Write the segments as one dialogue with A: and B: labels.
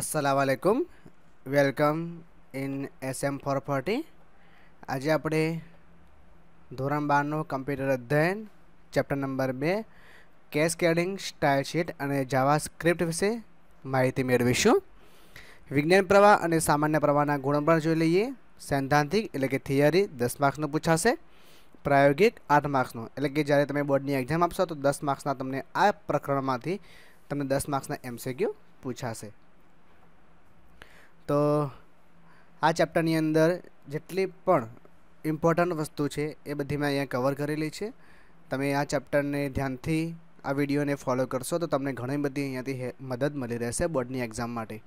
A: আসসালামু আলাইকুম welcome in S M 440 আজ આપણે ધોરણ 12 નો কম্পিউটার અધ્યાય ચેપ્ટર નંબર 2 કે ສ કેડિંગ સ્ટાઈલ શીટ અને জাভাস্ক্রিপ্ট વિશે માહિતી મેળવીશું વિજ્ઞાન પ્રવાહ અને સામાન્ય પ્રવાહના ગુણભાર જોઈ લઈએ सैद्धांतिक એટલે કે થિયરી 10 માર્ક્સ નો પૂછાશે પ્રાયોગિક 8 માર્ક્સ નો એટલે કે જ્યારે તમે બોર્ડ ની एग्जाम આપશો તો 10 માર્ક્સ ના તમને આ प्रकरणમાંથી તમને 10 માર્ક્સ ના એમસીક્યુ પૂછાશે તો આ ચેપ્ટર ની અંદર જેટલી પણ ઈમ્પોર્ટન્ટ વસ્તુ છે એ બધી મેં અહીંયા કવર કરેલી છે તમે આ ચેપ્ટર ને ધ્યાન થી આ વિડિયો ને ફોલો કરશો તો તમને ઘણી બધી અહીંયાથી મદદ મળી રહેશે બોર્ડ ની एग्जाम માટે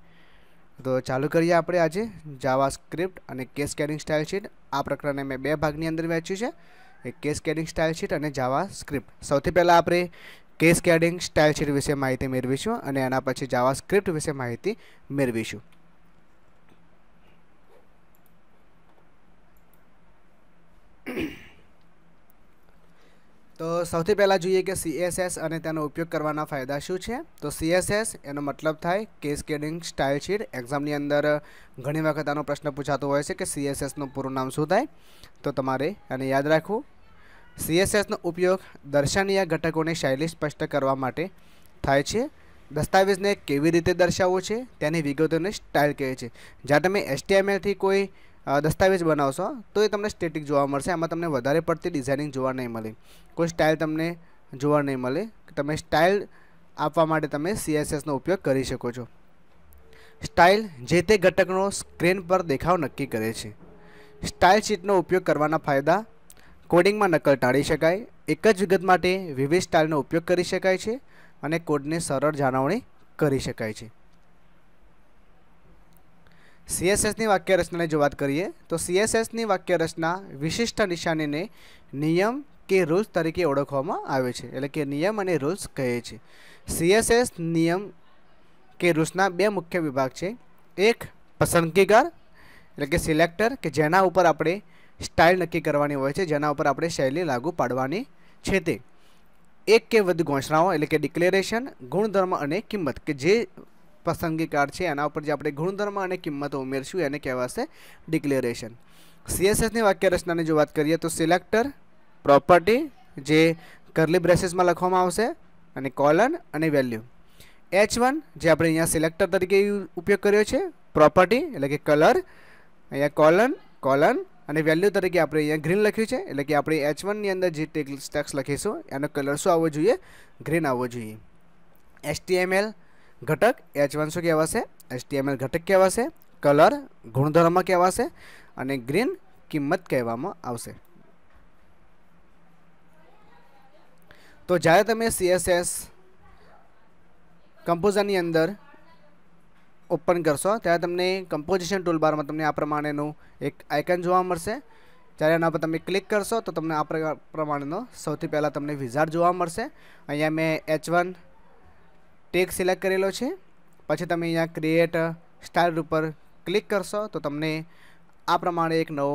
A: તો ચાલુ કરીએ આપણે આજે જાવા સ્ક્રિપ્ટ અને કેસ્કેડિંગ સ્ટાઇલ શીટ આ प्रकरण મેં બે ભાગ ની અંદર વહેંચ્યું છે એક કેસ્કેડિંગ સ્ટાઇલ શીટ અને જાવા સ્ક્રિપ્ટ સૌથી પહેલા આપણે કેસ્કેડિંગ સ્ટાઇલ શીટ વિશે માહિતી મેળવીશું અને આના પછી જાવા સ્ક્રિપ્ટ વિશે માહિતી મેળવીશું તો સૌથી પહેલા જોઈએ કે CSS અને તેનો ઉપયોગ કરવાના ફાયદા શું છે તો CSS એનો મતલબ થાય કે સ્કેડિંગ સ્ટાઇલ શીટ एग्जाम ની અંદર ઘણી વખત આનો પ્રશ્ન પૂછાતો હોય છે કે CSS નું પૂરું નામ શું થાય તો તમારે અને યાદ રાખો CSS નો ઉપયોગ દર્શનીય ઘટકોને શૈલી સ્પષ્ટ કરવા માટે થાય છે દસ્તાવેજને કેવી રીતે દર્શાવવો છે તેની વિગતને સ્ટાઇલ કહે છે જા તમે HTML થી કોઈ દસ્તાવેજ બનાવશો તો એ તમને સ્ટેટિક જોવા મળશે આમાં તમને વધારે પડતી ડિઝાઇન જોવા નહીં મળે કોઈ સ્ટાઇલ તમને જોવા નહીં મળે તમે સ્ટાઇલ આપવા માટે તમે CSS નો ઉપયોગ કરી શકો છો સ્ટાઇલ જે તે ઘટકનો સ્ક્રીન પર દેખાવ નક્કી કરે છે સ્ટાઇલ શીટ નો ઉપયોગ કરવાના ફાયદા કોડિંગ માં નકલ ટાળી શકાય એક જ વખત માટે વિવસ્થિત સ્ટાઇલ નો ઉપયોગ કરી શકાય છે અને કોડ ને સરળ જાણવણી કરી શકાય છે CSS ની વાક્ય રચનાની જો વાત કરીએ તો CSS ની વાક્ય રચના વિશિષ્ટ નિશાનીને નિયમ કે રૂલ તરીકે ઓળખવામાં આવે છે એટલે કે નિયમ અને રૂલ્સ કહે છે CSS નિયમ કે રચના બે મુખ્ય વિભાગ છે એક પસંદગીકાર એટલે કે સિલેક્ટર કે જેના ઉપર આપણે સ્ટાઇલ નક્કી કરવાની હોય છે જેના ઉપર આપણે શૈલી લાગુ પાડવાની છેતે એક કે વધુ ઘોષણાઓ એટલે કે ડિક્લેરેશન ગુણધર્મ અને કિંમત કે જે બસન કે કાર્ચે અને ઉપર જે આપણે ગુણધર્મો અને કિંમતો ઉમેરશું એને કહેવા હશે ડેક્લેરેશન CSS ની વાક્ય રચનાની જો વાત કરીએ તો સિલેક્ટર પ્રોપર્ટી જે કરલી બ્રેસેસ માં લખવામાં આવશે અને કોલન અને વેલ્યુ h1 જે આપણે અહીંયા સિલેક્ટર તરીકે ઉપયોગ કર્યો છે પ્રોપર્ટી એટલે કે કલર અહીંયા કોલન કોલન અને વેલ્યુ તરીકે આપણે અહીંયા ગ્રીન લખ્યું છે એટલે કે આપણી h1 ની અંદર જે ટેક્સ્ટ લખેશું એનો કલર શું આવવો જોઈએ ગ્રીન આવવો જોઈએ html ઘટક h1 સો કેવા છે html ઘટક કેવા છે કલર ગુણધર્મ માં કેવા છે અને ગ્રીન કિંમત કેવામાં આવશે તો જયા તમે css કમ્પોઝર ની અંદર ઓપન કરશો ત્યારે તમને કમ્પોઝિશન ટૂલ બાર માં તમને આ પ્રમાણે નું એક આઇકન જોવા મળશે જ્યારે ના પર તમે ક્લિક કરશો તો તમને આ પ્રમાણે નો સૌથી પહેલા તમને વિઝાર્ડ જોવા મળશે અહીંયા મે h1 टेक्स्ट सिलेक्ट કરેલો છે પછી તમે અહીંયા ક્રિએટ સ્ટાઈલ ઉપર ક્લિક કરશો તો તમને આ પ્રમાણે એક નવો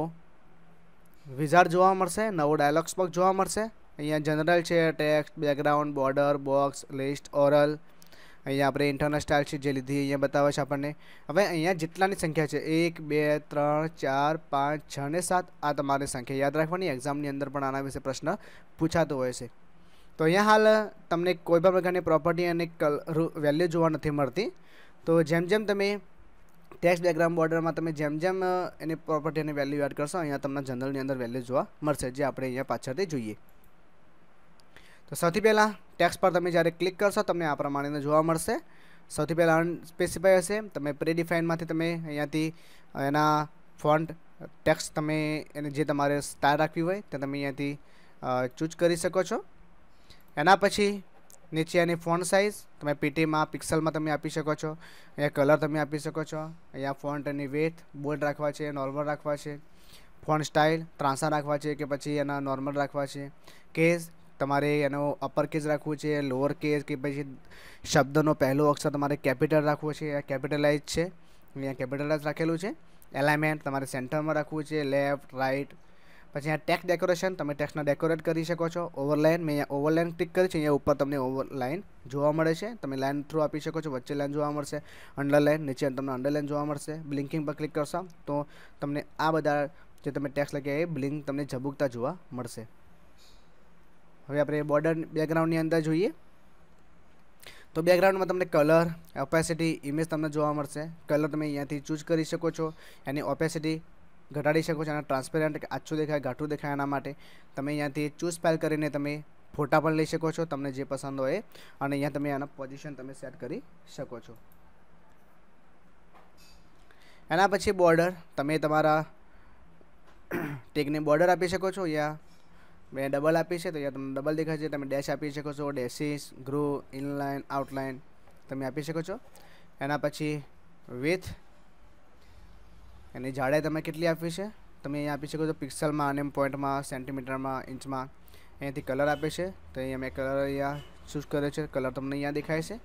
A: વિઝાર્ડ જોવા મળશે નવો ડાયલોગ બોક્સ જોવા મળશે અહીંયા જનરલ છે text background border box list ઓરલ અહીંયા આપણે ઇન્ટર ナル સ્ટાઈલ છે જે લીધી અહીંયા બતાવ છે આપણે હવે અહીંયા જેટલાની સંખ્યા છે 1 2 3 4 5 6 ને 7 આ તમારે સંખ્યા યાદ રાખવાની एग्जाम ની અંદર પણ આના વિશે પ્રશ્ન પૂછાતો હોય છે તો અહીંયા હાલ તમે કોઈ પણ પ્રકારની પ્રોપર્ટી અને વેલ્યુ જોવા નથી મળતી તો જેમ જેમ તમે ટેક્સ્ટ બેકગ્રાઉન્ડ બોર્ડર માં તમે જેમ જેમ એની પ્રોપર્ટી અને વેલ્યુ એડ કરશો અહીંયા તમને જનરલ ની અંદર વેલ્યુ જોવા મળશે જે આપણે અહીંયા પાછળ દે જોઈએ તો સૌથી પહેલા ટેક્સ્ટ પર તમે જારે ક્લિક કરશો તમને આ પ્રમાણે જોવા મળશે સૌથી પહેલા સ્પેસિફાઈ છે તમે પ્રી ડિફાઈન માંથી તમે અહીંયાથી એના ફોન્ટ ટેક્સ્ટ તમે જે તમારા સ્ટાઈલ રાખવી હોય તો તમે અહીંયાથી ચૂઝ કરી શકો છો એના પછી નીચે એની ફોન્ટ સાઇઝ તમે પીટીમાં પિક્સલમાં તમે આપી શકો છો અહીંયા કલર તમે આપી શકો છો અહીંયા ફોન્ટ એની વેથ બોલ્ડ રાખવા છે નોર્મલ રાખવા છે ફોન્ટ સ્ટાઇલ ત્રાંસા રાખવા છે કે પછી એના નોર્મલ રાખવા છે કેસ તમારે એનો અપર કેસ રાખવું છે લોઅર કેસ કે પછી શબ્દનો પહેલો અક્ષર તમારે કેપિટલ રાખવો છે કેપિટલાઇઝ છે અહીંયા કેપિટલાઇઝ રાખેલું છે એલાઇમેન્ટ તમારે સેન્ટરમાં રાખવું છે લેફ્ટ રાઇટ પછી આ ટેક્સ્ટ ડેકોરેશન તમે ટેક્સ્ટને ડેકોરેટ કરી શકો છો ઓવરલાઈન મેં અહીં ઓવરલાઈન ક્લિક કરી છે અહીં ઉપર તમને ઓવરલાઈન જોવા મળશે તમે લાઇન થ્રુ આપી શકો છો વચ્ચે લાઇન જોવા મળશે અન્ડરલાઈન નીચે તમને અન્ડરલાઈન જોવા મળશે બલિંકિંગ પર ક્લિક કરશો તો તમને આ બધારે જે તમે ટેક્સ્ટ લખ્યા એ બલિંક તમને ઝબુકતા જોવા મળશે હવે આપણે બોર્ડર બેકગ્રાઉન્ડ ની અંદર જોઈએ તો બેકગ્રાઉન્ડ માં તમને કલર ઓપેસિટી ઈમેજ તમને જોવા મળશે કલર તમે અહીંયા થી ચૂઝ કરી શકો છો અને ઓપેસિટી ઘટાડી શકો છો અને ટ્રાન્સપરન્ટ આછું દેખાય ગાઠું દેખાયના માટે તમે અહીંયાથી ચુઝ પાલ કરીને તમે ફોટો પણ લઈ શકો છો તમને જે પસંદ હોય અને અહીંયા તમે આના પોઝિશન તમે સેટ કરી શકો છો આના પછી બોર્ડર તમે તમાર ટેગને બોર્ડર આપી શકો છો યા મે ડબલ આપી છે તો યા તમને ડબલ દેખાશે તમે ડેશ આપી શકો છો ડેસિસ ગ્રુ ઇનલાઇન આઉટલાઇન તમે આપી શકો છો આના પછી વિથ અને જાડે તમે કેટલી આપે છે તમે અહીં આપી શકો તો પિક્સેલ માં અને પોઈન્ટ માં સેન્ટીમીટર માં ઇંચ માં અહીંથી કલર આપે છે તો અહીં અમે કલર અહીંયા ચૂઝ કરે છે કલર તમને અહીંયા દેખાય છે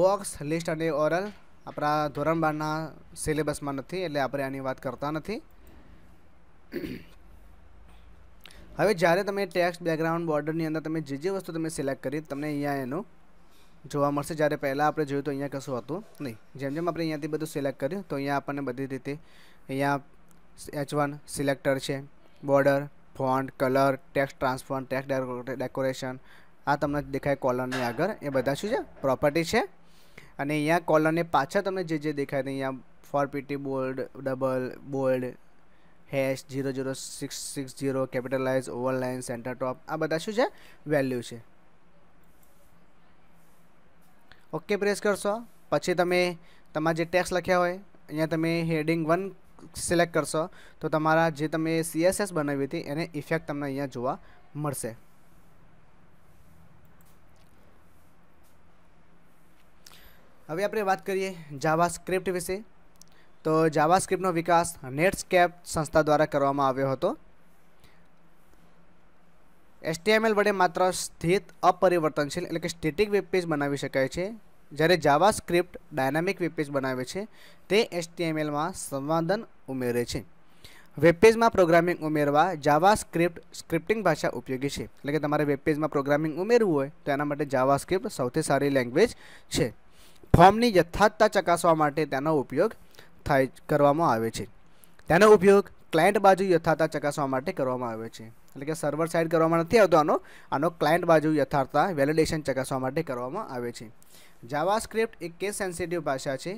A: બોક્સ લિસ્ટ અને ઓરલ આપરા ધોરણ 8 ના સિલેબસ માં નથી એટલે આપણે આની વાત કરતા નથી હવે જ્યારે તમે ટેક્સ્ટ બેકગ્રાઉન્ડ બોર્ડર ની અંદર તમે જે જે વસ્તુ તમે સિલેક્ટ કરી તમે અહીંયા એનો જોવા મળશે જારે પહેલા આપણે જોયું તો અહીંયા કશું હતું નહીં જેમ જેમ આપણે અહીંયાથી બધું સિલેક્ટ કર્યું તો અહીંયા આપણને બધી રીતે અહીંયા h1 સિલેક્ટર છે border font colour text transfer text decoration આ તમને દેખાય કોલન ની આગળ એ બધા શું છે પ્રોપર્ટી છે અને અહીંયા કોલન ને પાછળ તમને જે જે દેખાય ને અહીંયા four PT bold double bold #00660 capitalise overline centre top આ બધા શું છે વેલ્યુ છે ओके प्रेस करसो પછી તમે તમા જે ટેક્સ્ટ લખ્યા હોય અયા તમે હેડિંગ 1 સિલેક્ટ કરસો તો તમારું જે તમે CSS બનાવી હતી એને ઇફેક્ટ તમને અયા જોવા મળશે હવે આપણે વાત કરીએ જાવા સ્ક્રિપ્ટ વિશે તો જાવા સ્ક્રિપ્ટ નો વિકાસ નેટસ્કેપ સંસ્થા દ્વારા કરવામાં આવ્યો હતો HTML બડે માત્ર સ્થિત अपरिवर्तनशील એટલે કે સ્ટેટિક વેબ પેજ બનાવી શકાય છે જ્યારે JavaScript ડાયનેમિક વેબ પેજ બનાવે છે તે HTML માં સંવાદન ઉમેરે છે વેબ પેજ માં પ્રોગ્રામિંગ ઉમેરવા JavaScript સ્ક્રિપ્ટિંગ ભાષા ઉપયોગી છે એટલે કે તમારા વેબ પેજ માં પ્રોગ્રામિંગ ઉમેરવું હોય તો તેના માટે JavaScript સૌથી સારી લેંગ્વેજ છે ફોર્મની યથાર્થતા ચકાસવા માટે તેનો ઉપયોગ થઈ કરવામાં આવે છે તેનો ઉપયોગ ક્લાયન્ટ બાજુ યથાર્થતા ચકાસવા માટે કરવામાં આવે છે એલકે સર્વર સાઇડ કરવામાં નથી આવતો આનો આનો ક્લાયન્ટ બાજુ યથાર્થતા વેલિડેશન ચકાસવા માટે કરવામાં આવે છે. જાવાસ્ક્રિપ્ટ એક કેસ સેન્સિટિવ ભાષા છે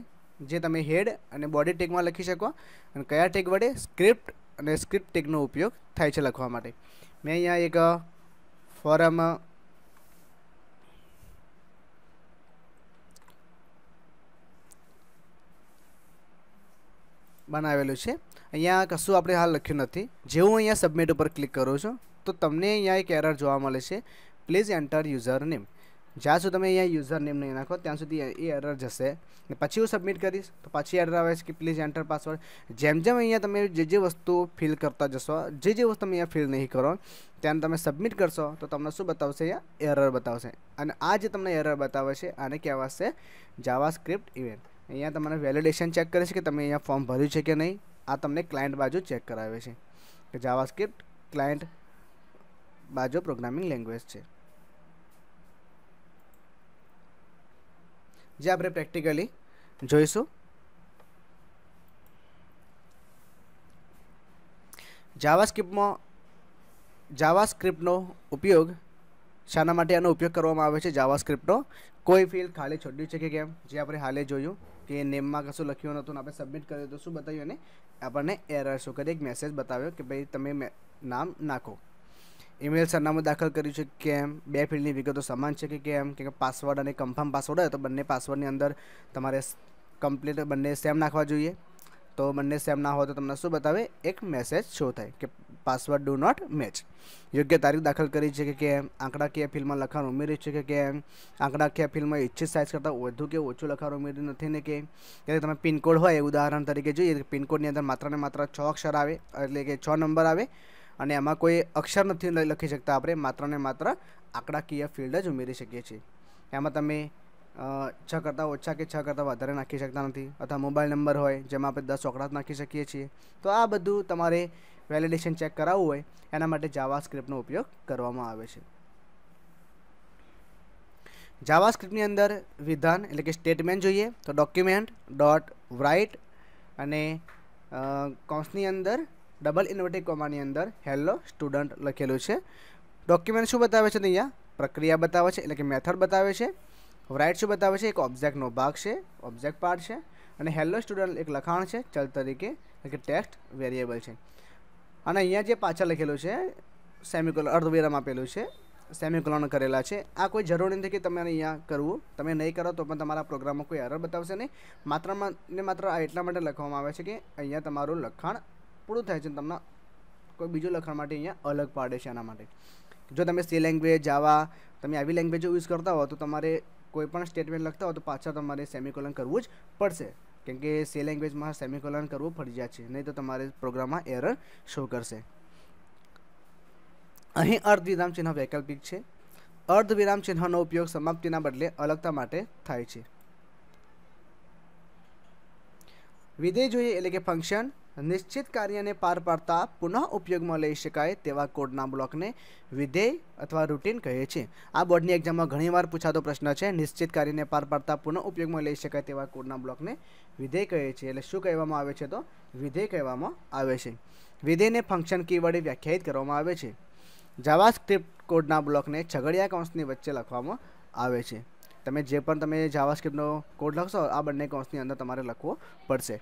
A: જે તમે હેડ અને બોડી ટેગમાં લખી શકો અને કયા ટેગ વડે સ્ક્રિપ્ટ અને સ્ક્રિપ્ટ ટેગનો ઉપયોગ થાય છે લખવા માટે. મેં અહીં એક ફોર્મ બનાવેલું છે. અહીંયા કશું આપણે હાલ લખ્યું નથી જેવું અહીંયા સબમિટ ઉપર ક્લિક કરો છો તો તમને અહીંયા એક એરર જોવા મળશે પ્લીઝ એન્ટર યુઝરનેમ જ્યાં સુધી તમે અહીંયા યુઝરનેમ ન એનાખો ત્યાં સુધી એ એરર જ જશે અને પછી તમે સબમિટ કરશો તો પાછી એરર આવે છે કે પ્લીઝ એન્ટર પાસવર્ડ જેમ જેમ અહીંયા તમે જે જે વસ્તુઓ ફિલ કરતા જશો જે જે વસ્તુ તમે અહીંયા ફિલ નહીં કરો ત્યાં તમે સબમિટ કરશો તો તમને શું બતાવશે એ એરર બતાવશે અને આ જે તમને એરર બતાવશે આને કહેવા હશે JavaScript event અહીંયા તમને વેલિડેશન ચેક કરે છે કે તમે અહીંયા ફોર્મ ભર્યું છે કે નહીં આ તમને ક્લાયન્ટ બાજુ ચેક કરાવે છે કે જાવાસ્ક્રિપ્ટ ક્લાયન્ટ બાજુ પ્રોગ્રામિંગ લેંગ્વેજ છે જે આપણે પ્રેક્ટિકલી જોઈશું જાવાસ્ક્રિપ્ટમાં જાવાસ્ક્રિપ્ટનો ઉપયોગ શાના માટે તેનો ઉપયોગ કરવામાં આવે છે જાવાસ્ક્રિપ્ટનો કોઈ ફિલ્ડ ખાલી છોડ્યો છે કે કેમ જે આપણે હાલે જોઈયું કે નેમ મા કસો લખીને હતું આપણે સબમિટ કર્યો તો શું બતાયું અને આપણને એરર શો કરે એક મેસેજ બતાવે કે ભાઈ તમે નામ નાખો ઈમેલ સરનામો દાખલ કરી છે કેમ બે ફિલ્ડની વિગત તો સમાન છે કે કેમ કે પાસવર્ડ અને કન્ફર્મ પાસવર્ડ તો બંને પાસવર્ડ ની અંદર તમારે કમ્પ્લીટ બંને सेम નાખવા જોઈએ તો બંને सेम ના હોય તો તમને શું બતાવે એક મેસેજ શો થાય કે પાસવર્ડ ડુ નોટ મેચ યોગ્ય તારીખ દાખલ કરી છે કે કે આંકડા કીયા ફિલ્ડમાં લખવાનું ઉમીર છે કે કે આંકડા કીયા ફિલ્ડમાં ઈચ્છિત સાઈઝ કરતા વધુ કે ઓછું લખવાનું ઉમીર નથી ને કે એટલે તમે પિન કોડ હોય ઉદાહરણ તરીકે જોઈએ પિન કોડ ની અંદર માત્રને માત્ર 6 અક્ષર આવે એટલે કે 6 નંબર આવે અને આમાં કોઈ અક્ષર નથી લખી શકતા આપણે માત્રને માત્ર આંકડા કીયા ફિલ્ડ જ ઉમીર છે કે આમાં તમે 6 કરતા ઓછા કે 6 કરતા વધારે નાખી શકતા નથી આ તમારો મોબાઈલ નંબર હોય જેમાં આપણે 10 આંકડા નાખી શકિયે છે તો આ બધું તમારે વેલિડેશન ચેક કરાવા હોય એના માટે જાવાસ્ક્રિપ્ટનો ઉપયોગ કરવામાં આવે છે. જાવાસ્ક્રિપ્ટની અંદર વિધાન એટલે કે સ્ટેટમેન્ટ જોઈએ તો ડોક્યુમેન્ટ ડોટ રાઇટ અને કૌંસની અંદર ડબલ ઇન્વર્ટેડ કમાની અંદર હેલ્લો સ્ટુડન્ટ લખેલું છે. ડોક્યુમેન્ટ શું બતાવે છે અટિયા પ્રક્રિયા બતાવે છે એટલે કે મેથડ બતાવે છે. રાઇટ શું બતાવે છે એક ઓબ્જેક્ટનો ભાગ છે, ઓબ્જેક્ટ પાર છે અને હેલ્લો સ્ટુડન્ટ એક લખાણ છે, ચલ તરીકે કે ટેક્સ્ટ વેરીએબલ છે. અને અહીંયા જે પાછા લખેલો છે સેમિકોલન અર્ધવિરામ આપેલું છે સેમિકોલન કરેલા છે આ કોઈ જરૂર નથી કે તમે અહીંયા કરવો તમે નહી કરો તો પણ તમારું પ્રોગ્રામ કોઈ एरર બતાવશે નહીં માત્રને માત્ર આ એટલા માટે લખવામાં આવે છે કે અહીંયા તમારો લખાણ પૂરો થાય છે તમને કોઈ બીજો લખાણ માટે અહીંયા અલગ પાડે છે આના માટે જો તમે સી લેંગ્વેજ જાવા તમે આવી લેંગ્વેજ ઓ યુઝ કરતા હો તો તમારે કોઈ પણ સ્ટેટમેન્ટ લખતા હો તો પાછળ તમારે સેમિકોલન કરવું જ પડશે કે કે સે લેંગ્વેજ માં સેમિકોલન કરવું ફરજિયાત છે નહીં તો તમારા પ્રોગ્રામમાં એરર શો કરશે અહી અર્ધવિરામ ચિહ્ન વૈકલ્પિક છે અર્ધવિરામ ચિહ્નનો ઉપયોગ સમાપ્તિના બદલે અલગતા માટે થાય છે વિધેય જોઈએ એટલે કે ફંક્શન નિશ્ચિત કાર્યાને પાર પાડતા પુનઃ ઉપયોગમાં લઈ શકાય તેવા કોડના બ્લોકને વિધેય અથવા રૂટિન કહે છે આ બોર્ડની exam માં ઘણીવાર પૂછાતો પ્રશ્ન છે નિશ્ચિત કાર્યાને પાર પાડતા પુનઃ ઉપયોગમાં લઈ શકાય તેવા કોડના બ્લોકને વિધેય કહે છે એટલે શું કહેવામાં આવે છે તો વિધેય કહેવામાં આવે છે વિધેયને ફંક્શન કીવર્ડ એ વ્યાખ્યાયિત કરવામાં આવે છે જાવસ્ક્રિપ્ટ કોડના બ્લોક ને છગળિયા કૌંસની વચ્ચે લખવામાં આવે છે તમે જે પણ તમે જાવસ્ક્રિપ્ટ નો કોડ લખશો આ બરને કૌંસની અંદર તમારે લખવો પડશે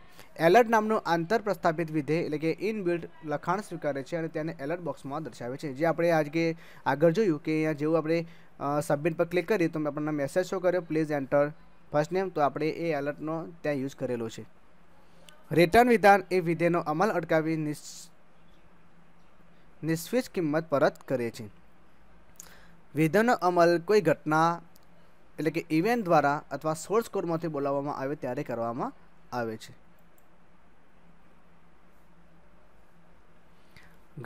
A: એલર્ટ નામ નું અંતર પ્રસ્થાપિત વિધેય એટલે કે ઇન બિલ્ટ લખાણ સ્વીકારે છે અને તેને એલર્ટ બોક્સ માં દર્શાવે છે જે આપણે આજે કે આગળ જોયું કે અહીંયા જેવું આપણે સબમિટ પર ક્લિક કરીએ તો મે આપણા મેસેજ શો કરે પ્લીઝ એન્ટર ફર્સ્ટ નેમ તો આપણે એ એલર્ટ નો ત્યાં યુઝ કરેલો છે રેટન વિદાન એ વિધેયનો અમલ અટકાવી નિશ્ચિત કિંમત પરત કરે છે વેધન અમલ કોઈ ઘટના એટલે કે ઇવેન્ટ દ્વારા અથવા સોર્સ કોડમાંથી બોલાવવામાં આવે ત્યારે કરવામાં આવે છે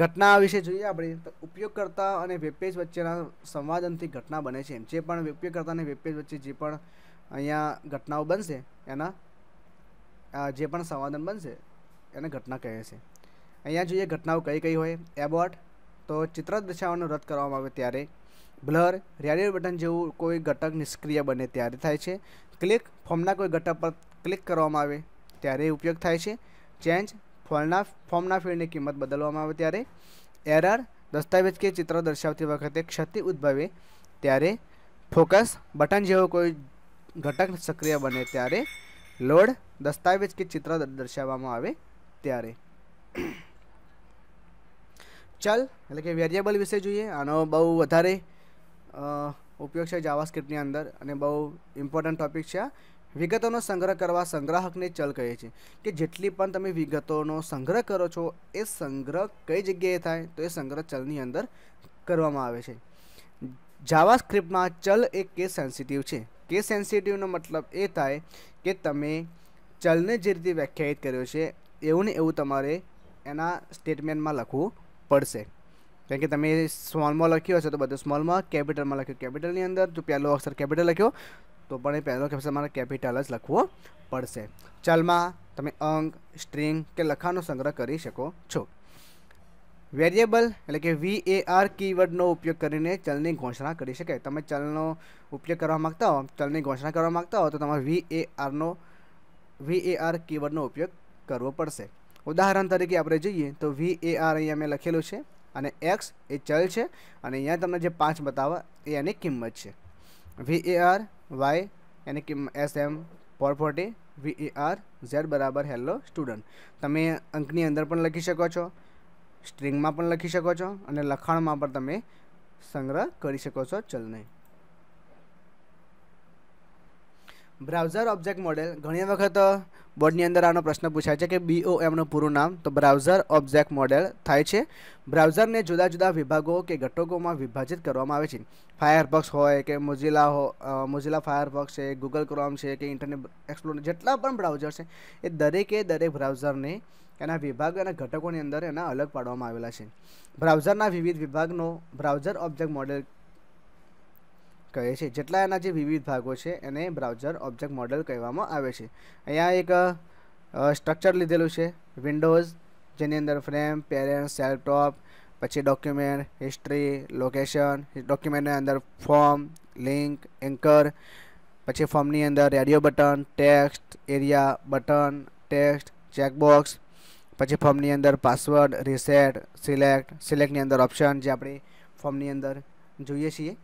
A: ઘટના વિશે જોઈએ આપણે તો ઉપયોગકર્તા અને વેબ પેજ વચ્ચેના સંવાદ અંતે ઘટના બને છે જે પણ વેબ પેજકર્તાને વેબ પેજ વચ્ચે જે પણ અહીંયા ઘટનાઓ બનશે એના જે પણ સંવાહન બનશે એને ઘટના કહે છે અહીંયા જોઈએ ઘટનાઓ કઈ કઈ હોય એબોર્ટ તો ચિત્ર દર્શાવવાનું રદ કરવામાં આવે ત્યારે બ્લર રેડી બટન જેવો કોઈ ઘટક નિષ્ક્રિય બને ત્યારે થાય છે ક્લિક ફોર્મ ના કોઈ ઘટક પર ક્લિક કરવામાં આવે ત્યારે ઉપયોગ થાય છે ચેન્જ ફોર્મ ના ફોર્મ ના ફીલ ની કિંમત બદલવામાં આવે ત્યારે એરર દસ્તાવેજ કે ચિત્ર દર્શાવતી વખતે ક્ષતિ ઉદ્ભવે ત્યારે ફોકસ બટન જેવો કોઈ ઘટન સક્રિય આ બને ત્યારે લોડ દસ્તાવેજ કે ચિત્ર દર્શાવવામાં આવે ત્યારે ચલ એટલે કે વેરીએબલ વિશે જોઈએ આનો બહુ વધારે ઉપયક્ષ છે જાવાસ્ક્રિપ્ટ ની અંદર અને બહુ ઈમ્પોર્ટન્ટ ટોપિક છે વિગતોનો સંગ્રહ કરવા સંગ્રાહકને ચલ કહે છે કે જેટલી પણ તમે વિગતોનો સંગ્રહ કરો છો એ સંગ્રહ કઈ જગ્યાએ થાય તો એ સંગ્રહ ચલની અંદર કરવામાં આવે છે જાવાસ્ક્રિપ્ટ માં ચલ એક કેસ સેન્સિટિવ છે કે સેન્સિટિવ નો મતલબ એ થાય કે તમે ચલને જે રીતે વ્યાખ્યાયિત કર્યો છે એવું ને એવું તમારે એના સ્ટેટમેન્ટમાં લખવું પડશે કારણ કે તમે સ્મોલ માં લખ્યું છે તો બધું સ્મોલ માં કેપિટલ માં લખ્યું કેપિટલ ની અંદર જો પહેલો અક્ષર કેપિટલ લખ્યો તો પણ એ પહેલો અક્ષર તમારે કેપિટલ જ લખવું પડશે ચલ માં તમે અંક સ્ટ્રિંગ કે લખાણનો સંગ્રહ કરી શકો છો વેરિયેબલ એટલે કે VAR કીવર્ડ નો ઉપયોગ કરીને ચલની ઘોષણા કરી શકાય તમે ચલનો ઉપયોગ કરવા માંગતા હો ચલની ઘોષણા કરવા માંગતા હો તો તમારે VAR નો VAR કીવર્ડ નો ઉપયોગ કરવો પડશે ઉદાહરણ તરીકે આપણે જોઈએ તો VAR અહીંયા મે લખેલું છે અને X એ ચલ છે અને અહીંયા તમને જે 5 બતાવ એ એની કિંમત છે VAR Y એટલે કે SM property VAR Z = hello student તમે અંકની અંદર પણ લખી શકો છો स्ट्रिंग માં પણ લખી શકો છો અને લખાણમાં પણ તમે સંગ્રહ કરી શકો છો ચલને ब्राउजर ऑब्जेक्ट मॉडल ઘણી વખત બોર્ડની અંદર આનો પ્રશ્ન પૂછાય છે કે BOM નું પૂરું નામ તો બ્રાઉઝર ઓબ્જેક્ટ મોડેલ થાય છે બ્રાઉઝર ને જુદા જુદા વિભાગો કે ઘટકોમાં विभाजित કરવામાં આવે છે ફાયરફોક્સ હોય કે મુજીલા હોય મુજીલા ફાયરફોક્સ હોય કે Google Chrome છે કે Internet Explorer જેટલા પણ બ્રાઉઝર છે એ દરેક દરેક બ્રાઉઝર ને તેના વિભાગ અને ઘટકો ની અંદર એના અલગ પાડવામાં આવેલા છે બ્રાઉઝર ના વિવિધ વિભાગ નો બ્રાઉઝર ઓબ્જેક્ટ મોડેલ કહે છે જેટલા આના જે વિવિધ ભાગો છે એને બ્રાઉઝર ઓબ્જેક્ટ મોડેલ કહેવામાં આવે છે અહીંયા એક સ્ટ્રક્ચરલી દેલું છે વિન્ડોઝ જેની અંદર ફ્રેમ પેરેન્ટ સેલ ટોપ પછી ડોક્યુમેન્ટ હિસ્ટરી લોકેશન ડોક્યુમેન્ટ ની અંદર ફોર્મ લિંક એન્કર પછી ફોર્મ ની અંદર radio button text area button text checkbox પછી ફોર્મ ની અંદર પાસવર્ડ રીસેટ સિલેક્ટ સિલેક્ટ ની અંદર ઓપ્શન જે આપણે ફોર્મ ની અંદર જોઈએ છીએ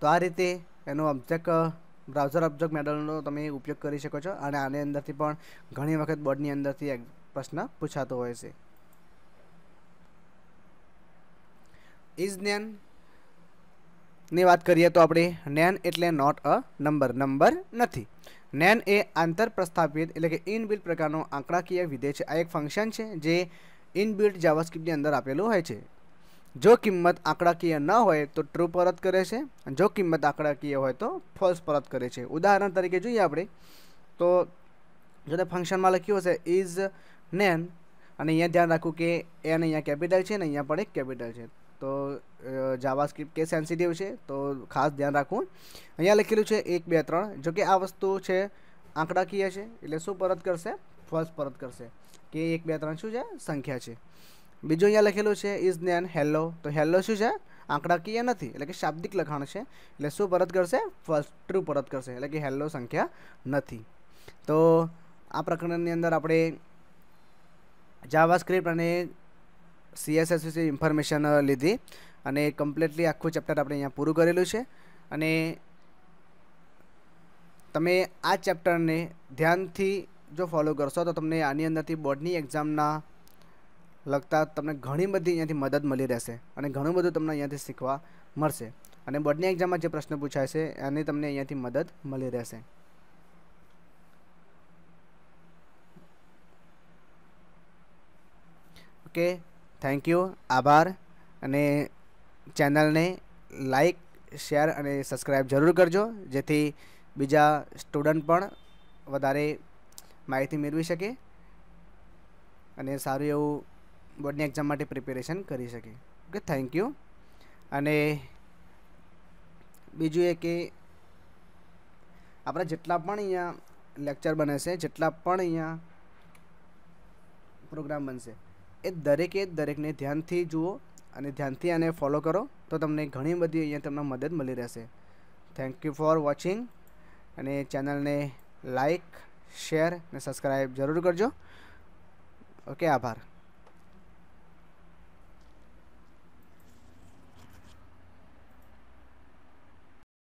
A: તો આ રીતે એનો અમચક બ્રાઉઝર ઓબ્જેક મેડલનો તમે ઉપયોગ કરી શકો છો અને આની અંદરથી પણ ઘણી વખત બોર્ડની અંદરથી એક પ્રશ્ન પૂછાતો હોય છે ઇઝ ધેન ની વાત કરીએ તો આપણી નેન એટલે નોટ અ નંબર નંબર નથી નેન એ આંતરપ્રસ્થાપિત એટલે કે ઇન બિલ્ટ પ્રકારનો આંકડા કિય વિધેય છે એક ફંક્શન છે જે ઇન બિલ્ટ જાવાસ્ક્રિપ્ટની અંદર આપેલું હોય છે જો કિંમત આંકડાકીય ન હોય તો ટ્રુ પરત કરે છે અને જો કિંમત આંકડાકીય હોય તો ફોલ્સ પરત કરે છે ઉદાહરણ તરીકે જોઈએ આપણે તો જ્યારે ફંક્શન માં લખ્યું છે ઇઝ નેન અને અહીંયા ધ્યાન રાખો કે એન અહીંયા કેપિટલ છે ને અહીંયા પણ કેપિટલ છે તો જાવા સ્ક્રિપ્ટ કેસ સેન્સિટિવ છે તો ખાસ ધ્યાન રાખું અહીંયા લખેલું છે 1 2 3 જો કે આ વસ્તુ છે આંકડાકીય છે એટલે શું પરત કરશે ફોલ્સ પરત કરશે કે 1 2 3 શું છે સંખ્યા છે બીજો અહીં લખેલો છે ઇઝ નેન હેલો તો હેલો શું છે આંકડાકિય ન હતી એટલે કે શાબ્દિક લખવાનું છે એટલે શું પરત કરશે ફર્સ્ટ ટ્રુ પરત કરશે એટલે કે હેલો સંખ્યા નથી તો આ પ્રકરણની અંદર આપણે જાવા સ્ક્રિપ્ટ અને CSS વિશે ઇન્ફોર્મેશન લીધી અને કમ્પ્લીટલી આખો ચેપ્ટર આપણે અહીંયા પૂરો કરેલું છે અને તમે આ ચેપ્ટરને ધ્યાનથી જો ફોલો કરશો તો તમને આની અંદરથી બોર્ડની एग्जामના લગતા તમને ઘણી બધી અહીંયાથી મદદ મળી રહેશે અને ઘણો બધો તમને અહીંયાથી શીખવા મળશે અને બોર્ડ ની एग्जाम માં જે પ્રશ્ન પૂછાય છે એની તમને અહીંયાથી મદદ મળી રહેશે ઓકે થેન્ક યુ આભાર અને ચેનલ ને લાઈક શેર અને સબ્સ્ક્રાઇબ જરૂર કરજો જેથી બીજા સ્ટુડન્ટ પણ વધારે માહિતી મેળવી શકે અને સારું એવું બોડી एग्जाम માટે પ્રિપેરેશન કરી શકે કે થેન્ક યુ અને બીજું એક એ આપરા જેટલા પણ અહીંયા લેક્ચર બને છે જેટલા પણ અહીંયા પ્રોગ્રામ બને છે એ દરેક દરેકને ધ્યાનથી જુઓ અને ધ્યાનથી આને ફોલો કરો તો તમને ઘણી બધી અહીંયા તમને મદદ મળી રહેશે થેન્ક યુ ફોર વોચિંગ અને ચેનલ ને લાઈક શેર અને સબસ્ક્રાઇબ જરૂર કરજો ઓકે આભાર